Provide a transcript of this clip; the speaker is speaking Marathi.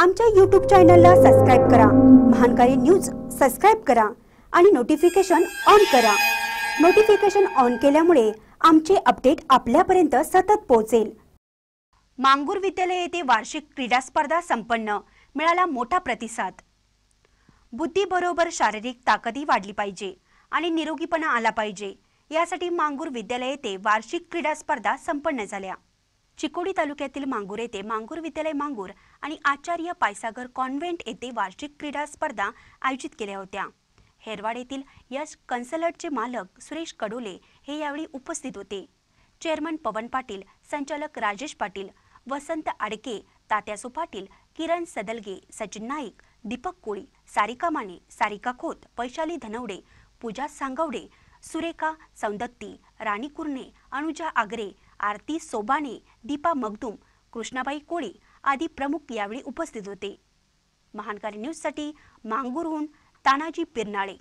आमच्या यूट्यूब चॅनलला सबस्क्राईब करा महानकारी न्यूज सबस्क्राईब करा आणि नोटिफिकेशन ऑन करा नोटिफिकेशन ऑन केल्यामुळे आमचे अपडेट आपल्यापर्यंत सतत पोहोचेल मांगूर विद्यालय येथे वार्षिक क्रीडा स्पर्धा संपन्न मिळाला मोठा प्रतिसाद बुद्धीबरोबर शारीरिक ताकदी वाढली पाहिजे आणि निरोगीपणा आला पाहिजे यासाठी मांगूर विद्यालय येथे वार्षिक क्रीडा स्पर्धा संपन्न झाल्या चिकोडी तालुक्यातील मांगूर येथे मांगूर विद्यालय मांगूर आणि आचार्य पायसागर कॉन्व्हेंट येथे वार्षिक क्रीडा स्पर्धा आयोजित केल्या होत्या हेरवाड येथील यश कन्सलटचे मालक सुरेश कडोले हे यावेळी उपस्थित होते चेअरमन पवन पाटील संचालक राजेश पाटील वसंत आडके तात्यासो पाटील किरण सदलगे सचिन नाईक दीपक कोळी सारिका माने सारिका खोत वैशाली धनवडे पूजा सांगवडे सुरेखा सौंदत्ती राणी कुर्णे अनुजा आग्रे आरती सोबाने दीपा मगदुम कृष्णाबाई कोळी आदी प्रमुख यावेळी उपस्थित होते महानकारी न्यूजसाठी मांगूरहून तानाजी पिरनाळे